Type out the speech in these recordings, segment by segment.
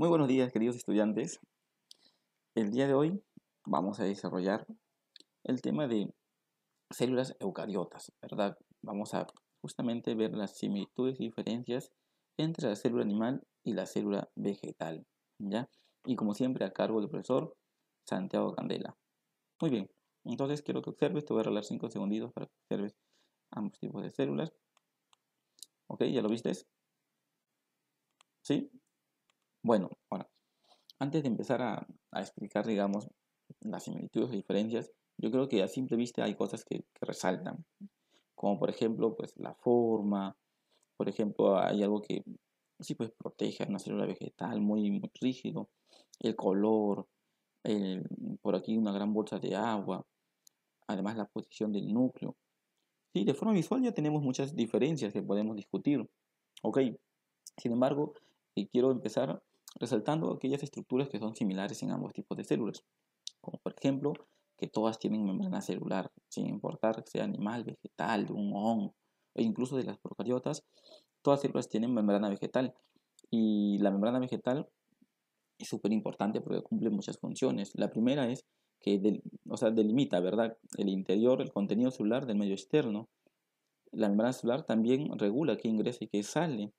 Muy buenos días, queridos estudiantes. El día de hoy vamos a desarrollar el tema de células eucariotas, ¿verdad? Vamos a justamente ver las similitudes y diferencias entre la célula animal y la célula vegetal, ¿ya? Y como siempre a cargo del profesor Santiago Candela. Muy bien, entonces quiero que observes, te voy a regalar 5 segunditos para que observes ambos tipos de células. ¿Ok? ¿Ya lo viste? ¿Sí? Bueno, ahora, antes de empezar a, explicar, digamos, las similitudes o diferencias, yo creo que a simple vista hay cosas que, resaltan, como por ejemplo, pues la forma, por ejemplo, hay algo que sí pues protege a una célula vegetal muy, muy rígido, el color, el, por aquí una gran bolsa de agua, además la posición del núcleo. Sí, de forma visual ya tenemos muchas diferencias que podemos discutir, ok, sin embargo, quiero empezar resaltando aquellas estructuras que son similares en ambos tipos de células, como por ejemplo que todas tienen membrana celular, sin importar que sea animal, vegetal, de un hongo, e incluso de las procariotas, todas células tienen membrana vegetal. Y la membrana vegetal es súper importante porque cumple muchas funciones. La primera es que o sea, delimita ¿verdad? el interior, el contenido celular del medio externo. La membrana celular también regula qué ingresa y qué sale.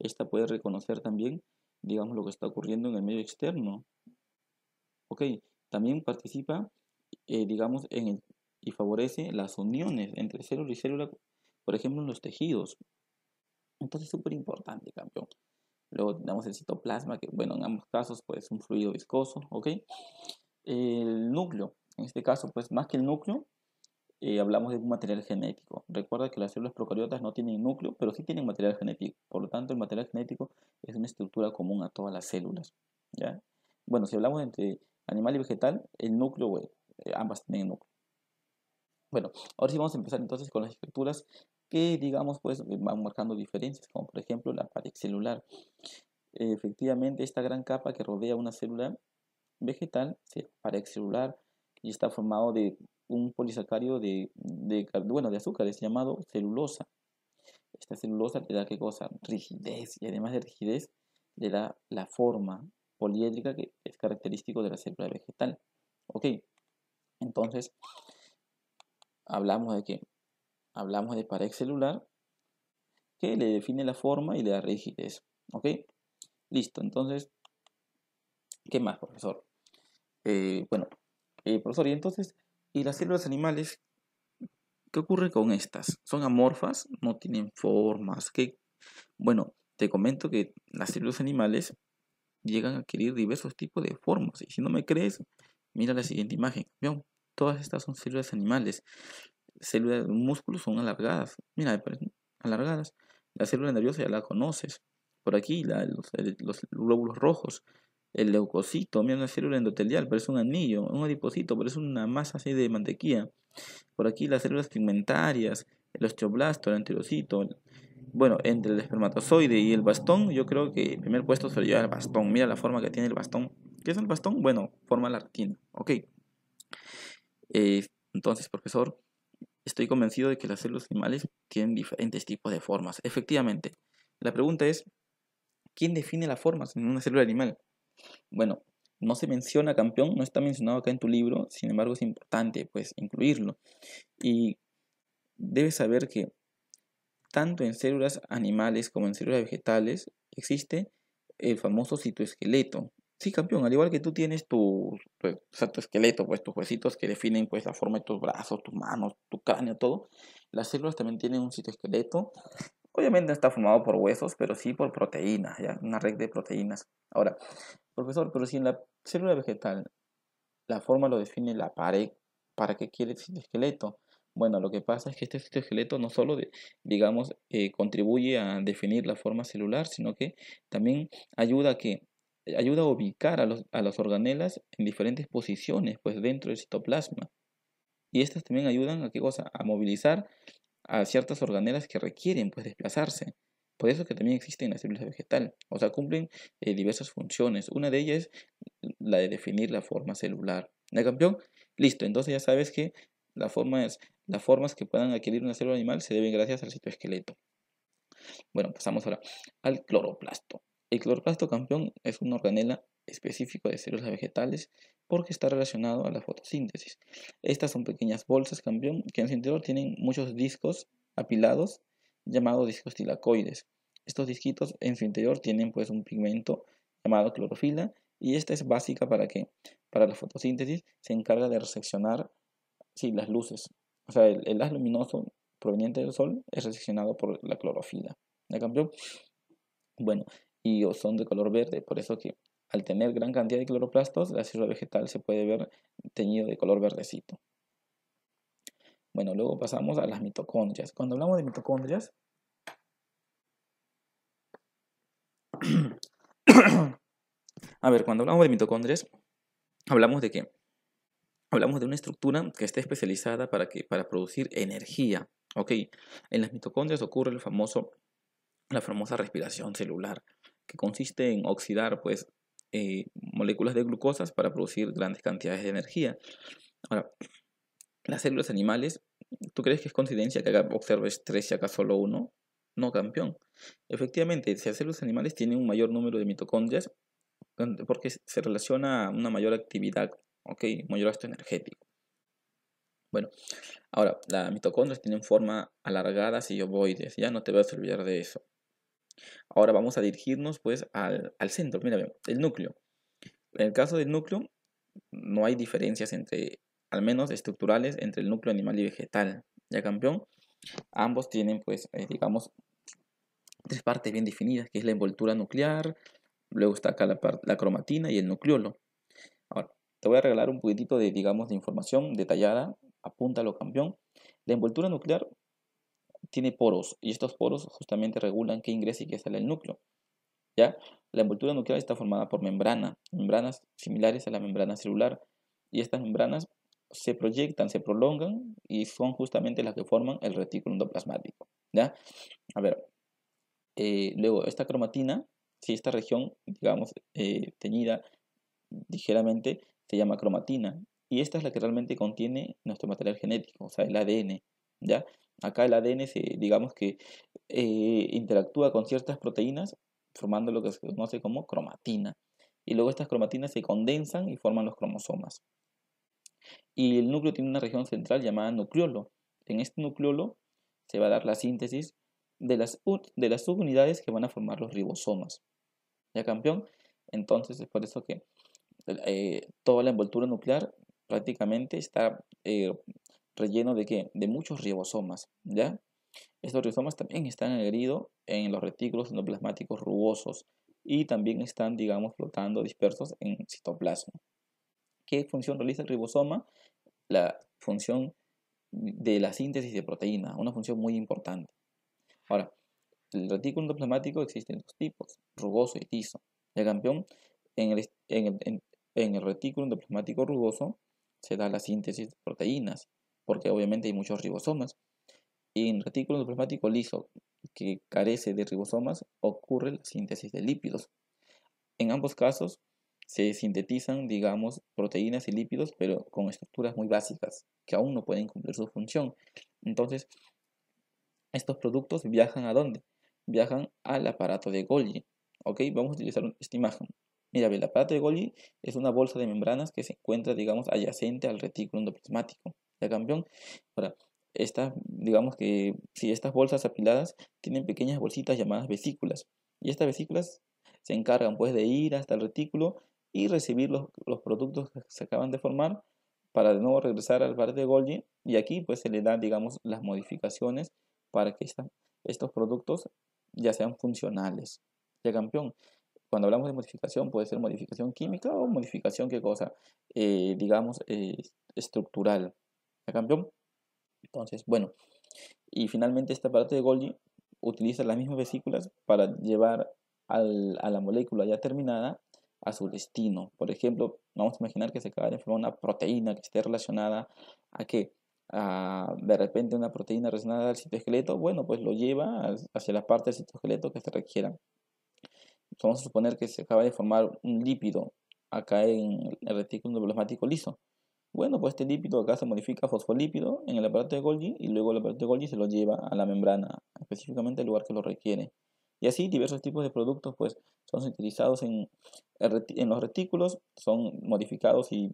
Esta puede reconocer también digamos, lo que está ocurriendo en el medio externo. Ok, también participa, eh, digamos, en y favorece las uniones entre células y célula, por ejemplo, en los tejidos. Entonces, súper importante, campeón. Luego tenemos el citoplasma, que bueno, en ambos casos, pues un fluido viscoso, ¿ok? El núcleo, en este caso, pues más que el núcleo, eh, hablamos de un material genético. Recuerda que las células procariotas no tienen núcleo, pero sí tienen material genético. Por lo tanto, el material genético es una estructura común a todas las células. ¿ya? Bueno, si hablamos entre animal y vegetal, el núcleo, eh, ambas tienen núcleo. Bueno, ahora sí vamos a empezar entonces con las estructuras que, digamos, pues eh, van marcando diferencias, como por ejemplo la pared celular. Efectivamente, esta gran capa que rodea una célula vegetal, se pared celular, y está formado de un polisacario de, de, bueno, de llamado celulosa. Esta celulosa le da qué cosa? Rigidez. Y además de rigidez, le da la forma poliédrica que es característico de la célula vegetal. Ok, entonces hablamos de que Hablamos de pared celular que le define la forma y le da rigidez. Ok, listo. Entonces, ¿qué más, profesor? Eh, bueno, eh, profesor, y entonces y las células animales, ¿qué ocurre con estas? Son amorfas, no tienen formas. Que, bueno, te comento que las células animales llegan a adquirir diversos tipos de formas. Y si no me crees, mira la siguiente imagen. todas estas son células animales. Células de músculos son alargadas. Mira, alargadas. La célula nerviosa ya la conoces. Por aquí, los, los glóbulos rojos el leucocito, mira una célula endotelial, pero es un anillo, un adipocito, pero es una masa así de mantequilla. Por aquí las células pigmentarias, el osteoblasto, el anterocito. Bueno, entre el espermatozoide y el bastón, yo creo que el primer puesto sería el bastón. Mira la forma que tiene el bastón. ¿Qué es el bastón? Bueno, forma la Ok. Eh, entonces, profesor, estoy convencido de que las células animales tienen diferentes tipos de formas. Efectivamente. La pregunta es, ¿quién define las formas en una célula animal? Bueno, no se menciona campeón, no está mencionado acá en tu libro, sin embargo es importante pues incluirlo. Y debes saber que tanto en células animales como en células vegetales existe el famoso citoesqueleto. Sí, campeón, al igual que tú tienes tu, o sea, tu esqueleto, pues tus huesitos que definen pues la forma de tus brazos, tus manos, tu cráneo, todo, las células también tienen un citoesqueleto. Obviamente no está formado por huesos, pero sí por proteínas, ¿ya? una red de proteínas. Ahora, Profesor, pero si en la célula vegetal la forma lo define la pared, ¿para qué quiere el esqueleto? Bueno, lo que pasa es que este citoesqueleto no solo, digamos, eh, contribuye a definir la forma celular, sino que también ayuda a que ayuda a ubicar a, los, las organelas en diferentes posiciones, pues dentro del citoplasma. Y estas también ayudan a qué cosa? A movilizar a ciertas organelas que requieren, pues, desplazarse. Por eso que también existen las células vegetales, o sea, cumplen eh, diversas funciones. Una de ellas es la de definir la forma celular. ¿De campeón? Listo, entonces ya sabes que las formas que puedan adquirir una célula animal se deben gracias al citoesqueleto. Bueno, pasamos ahora al cloroplasto. El cloroplasto campeón es una organela específico de células vegetales porque está relacionado a la fotosíntesis. Estas son pequeñas bolsas campeón que en su interior tienen muchos discos apilados llamado discos tilacoides. Estos disquitos en su interior tienen pues un pigmento llamado clorofila y esta es básica para que para la fotosíntesis se encarga de reseccionar sí, las luces. O sea, el, el haz luminoso proveniente del sol es reseccionado por la clorofila. De cambió? Bueno, y son de color verde, por eso que al tener gran cantidad de cloroplastos, la célula vegetal se puede ver teñido de color verdecito. Bueno, luego pasamos a las mitocondrias. Cuando hablamos de mitocondrias, a ver, cuando hablamos de mitocondrias, hablamos de qué? Hablamos de una estructura que esté especializada para, que, para producir energía. ¿ok? En las mitocondrias ocurre el famoso, la famosa respiración celular, que consiste en oxidar pues, eh, moléculas de glucosas para producir grandes cantidades de energía. Ahora, las células animales, ¿tú crees que es coincidencia que observes tres y acá solo uno? No, campeón. Efectivamente, si las células animales tienen un mayor número de mitocondrias, porque se relaciona a una mayor actividad, ¿ok? Mayor gasto energético. Bueno, ahora, las mitocondrias tienen forma alargada y ovoides, ya no te vas a olvidar de eso. Ahora vamos a dirigirnos pues al, centro, mira, el núcleo. En el caso del núcleo, no hay diferencias entre al menos estructurales, entre el núcleo animal y vegetal. Ya campeón, ambos tienen, pues, eh, digamos, tres partes bien definidas, que es la envoltura nuclear, luego está acá la, cromatina y el nucleolo. Ahora, te voy a regalar un poquitito de, digamos, de información detallada, apúntalo campeón. La envoltura nuclear tiene poros y estos poros justamente regulan qué ingresa y qué sale del núcleo. ¿ya? La envoltura nuclear está formada por membrana membranas similares a la membrana celular y estas membranas se proyectan, se prolongan y son justamente las que forman el retículo endoplasmático. ¿ya? A ver, eh, luego esta cromatina, si esta región, digamos, eh, teñida ligeramente, se llama cromatina y esta es la que realmente contiene nuestro material genético, o sea, el ADN. ¿ya? Acá el ADN, se, digamos que eh, interactúa con ciertas proteínas formando lo que se conoce como cromatina. Y luego estas cromatinas se condensan y forman los cromosomas. Y el núcleo tiene una región central llamada nucleolo. En este nucleolo se va a dar la síntesis de las, de las subunidades que van a formar los ribosomas. ¿Ya campeón? Entonces es por eso que eh, toda la envoltura nuclear prácticamente está eh, relleno de De muchos ribosomas, ¿ya? Estos ribosomas también están adheridos en los retículos endoplasmáticos rugosos y también están, digamos, flotando dispersos en citoplasma qué función realiza el ribosoma, la función de la síntesis de proteína, una función muy importante. Ahora, el retículo endoplasmático en dos tipos, rugoso y liso. El campeón, en el, el retículo endoplasmático rugoso se da la síntesis de proteínas, porque obviamente hay muchos ribosomas. en el retículo endoplasmático liso, que carece de ribosomas, ocurre la síntesis de lípidos. En ambos casos, se sintetizan, digamos, proteínas y lípidos, pero con estructuras muy básicas que aún no pueden cumplir su función. Entonces, estos productos viajan a dónde? Viajan al aparato de Golgi. ¿Ok? Vamos a utilizar esta imagen. Mira, el aparato de Golgi es una bolsa de membranas que se encuentra, digamos, adyacente al retículo endoplasmático. ¿Ya campeón? Ahora, estas, digamos que si estas bolsas apiladas tienen pequeñas bolsitas llamadas vesículas. Y estas vesículas se encargan pues de ir hasta el retículo y recibir los, productos que se acaban de formar para de nuevo regresar al bar de Golgi y aquí pues se le dan digamos las modificaciones para que estos productos ya sean funcionales. Ya campeón, cuando hablamos de modificación puede ser modificación química o modificación qué cosa, eh, digamos eh, estructural. Ya campeón. Entonces, bueno, y finalmente esta parte de Golgi utiliza las mismas vesículas para llevar a la molécula ya terminada a su destino. Por ejemplo, vamos a imaginar que se acaba de formar una proteína que esté relacionada a que ah, de repente una proteína relacionada al citoesqueleto, bueno, pues lo lleva hacia la parte del citoesqueleto que se requiera. Vamos a suponer que se acaba de formar un lípido acá en el retículo endoplasmático liso. Bueno, pues este lípido acá se modifica a fosfolípido en el aparato de Golgi y luego el aparato de Golgi se lo lleva a la membrana, específicamente al lugar que lo requiere. Y así diversos tipos de productos pues son utilizados en, en los retículos, son modificados y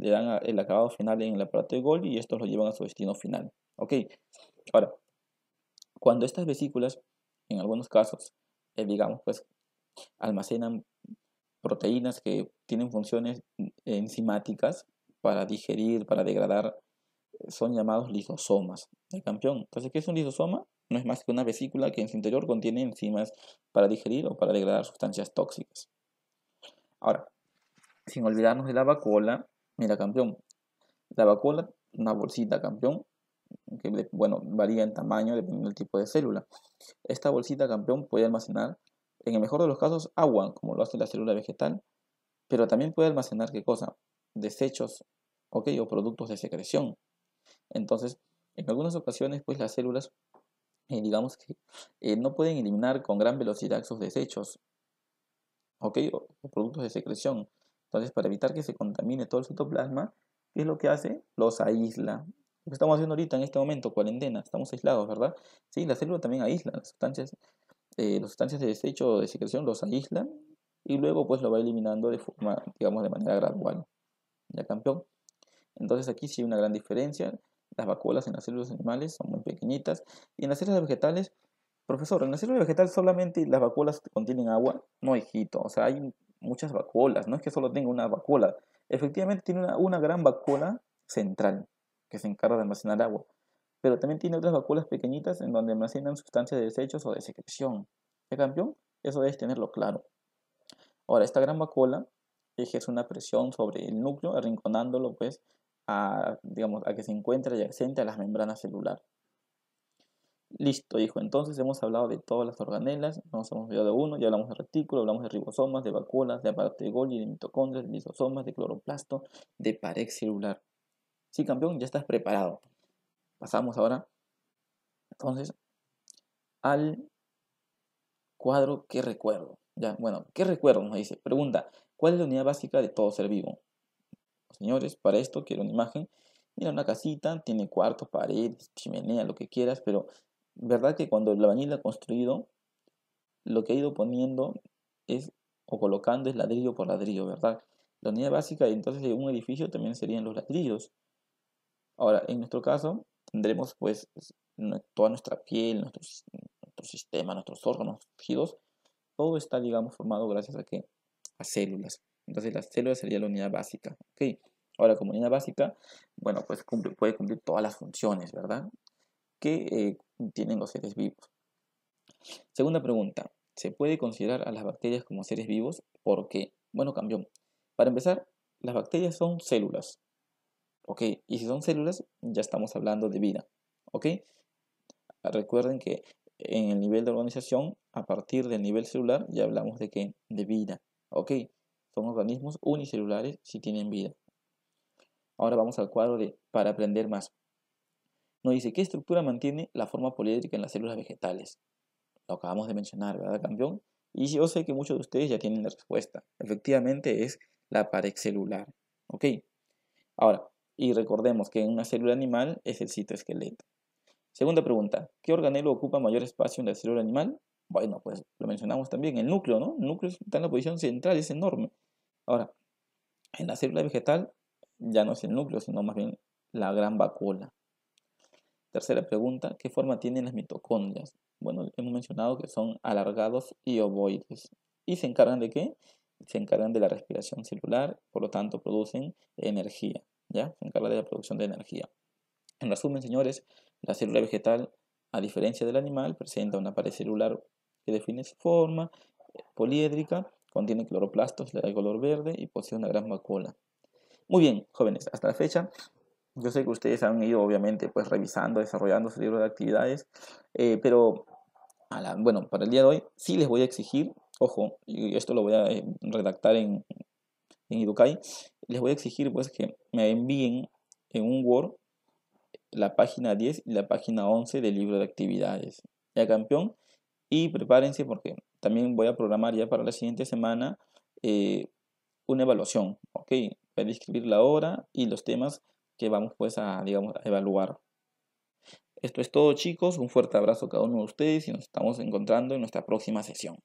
le dan el acabado final en el aparato de Gol y estos lo llevan a su destino final. Ok, ahora, cuando estas vesículas, en algunos casos, eh, digamos, pues almacenan proteínas que tienen funciones enzimáticas para digerir, para degradar, son llamados lisosomas. ¿El campeón? Entonces, ¿qué es un lisosoma? no es más que una vesícula que en su interior contiene enzimas para digerir o para degradar sustancias tóxicas. Ahora, sin olvidarnos de la vacuola, mira campeón, la vacuola, una bolsita campeón, que bueno, varía en tamaño dependiendo del tipo de célula. Esta bolsita campeón puede almacenar, en el mejor de los casos, agua, como lo hace la célula vegetal, pero también puede almacenar qué cosa? Desechos, ok, o productos de secreción. Entonces, en algunas ocasiones, pues las células digamos que eh, no pueden eliminar con gran velocidad sus desechos, ¿ok? O, productos de secreción. Entonces, para evitar que se contamine todo el citoplasma, ¿qué es lo que hace? Los aísla. Lo que estamos haciendo ahorita en este momento, cuarentena, estamos aislados, ¿verdad? Sí, la célula también aísla las sustancias, eh, las sustancias de desecho o de secreción, los aísla y luego pues lo va eliminando de forma, digamos, de manera gradual. ¿Ya campeón? Entonces aquí sí hay una gran diferencia. Las vacuolas en las células animales son muy pequeñitas. Y en las células vegetales, profesor, en las células vegetales solamente las vacuolas contienen agua. No, hijito, o sea, hay muchas vacuolas. No es que solo tenga una vacuola. Efectivamente tiene una, gran vacuola central que se encarga de almacenar agua. Pero también tiene otras vacuolas pequeñitas en donde almacenan sustancias de desechos o de secreción. En campeón? Eso debes tenerlo claro. Ahora, esta gran vacuola ejerce una presión sobre el núcleo, arrinconándolo pues digamos, a que se encuentre adyacente a las membranas celular. Listo, hijo. Entonces hemos hablado de todas las organelas, nos hemos olvidado de uno, ya hablamos de retículo, hablamos de ribosomas, de vacuolas, de aparato de Golgi, de mitocondrias, de lisosomas, de cloroplasto, de pared celular. Sí, campeón, ya estás preparado. Pasamos ahora, entonces, al cuadro que recuerdo. Ya, bueno, ¿qué recuerdo? Nos dice. Pregunta, ¿cuál es la unidad básica de todo ser vivo? Señores, para esto quiero una imagen. Mira, una casita, tiene cuartos, paredes, chimenea, lo que quieras, pero verdad que cuando el albañil ha construido, lo que ha ido poniendo es o colocando es ladrillo por ladrillo, ¿verdad? La unidad básica entonces de un edificio también serían los ladrillos. Ahora, en nuestro caso, tendremos pues toda nuestra piel, nuestro sistema, nuestros órganos, tejidos, todo está, digamos, formado gracias a que a células. Entonces las células sería la unidad básica. ¿okay? Ahora, como unidad básica, bueno, pues cumple, puede cumplir todas las funciones, ¿verdad? Que eh, tienen los seres vivos. Segunda pregunta, ¿se puede considerar a las bacterias como seres vivos? Porque, bueno, cambió. Para empezar, las bacterias son células. ¿Ok? Y si son células, ya estamos hablando de vida. ¿Ok? Recuerden que en el nivel de organización, a partir del nivel celular, ya hablamos de que de vida. ¿Ok? Son organismos unicelulares si tienen vida. Ahora vamos al cuadro de para aprender más. Nos dice, ¿qué estructura mantiene la forma poliédrica en las células vegetales? Lo acabamos de mencionar, ¿verdad, campeón? Y yo sé que muchos de ustedes ya tienen la respuesta. Efectivamente es la pared celular. ¿Ok? Ahora, y recordemos que en una célula animal es el citoesqueleto. Segunda pregunta, ¿qué organelo ocupa mayor espacio en la célula animal? Bueno, pues lo mencionamos también, el núcleo, ¿no? El núcleo está en la posición central, es enorme. Ahora, en la célula vegetal ya no es el núcleo, sino más bien la gran vacuola. Tercera pregunta, ¿qué forma tienen las mitocondrias? Bueno, hemos mencionado que son alargados y ovoides. ¿Y se encargan de qué? Se encargan de la respiración celular, por lo tanto producen energía, ¿ya? Se encargan de la producción de energía. En resumen, señores, la célula vegetal, a diferencia del animal, presenta una pared celular que define su forma eh, poliédrica Contiene cloroplastos, le da el color verde y posee una gran vacuola. Muy bien, jóvenes, hasta la fecha yo sé que ustedes han ido, obviamente, pues revisando, desarrollando su libro de actividades, eh, pero bueno, para el día de hoy sí les voy a exigir, ojo, y esto lo voy a eh, redactar en, en les voy a exigir pues que me envíen en un Word la página 10 y la página 11 del libro de actividades. Ya campeón, y prepárense porque también voy a programar ya para la siguiente semana eh, una evaluación, ¿ok? Voy a describir la hora y los temas que vamos pues a, digamos, a evaluar. Esto es todo chicos, un fuerte abrazo a cada uno de ustedes y nos estamos encontrando en nuestra próxima sesión.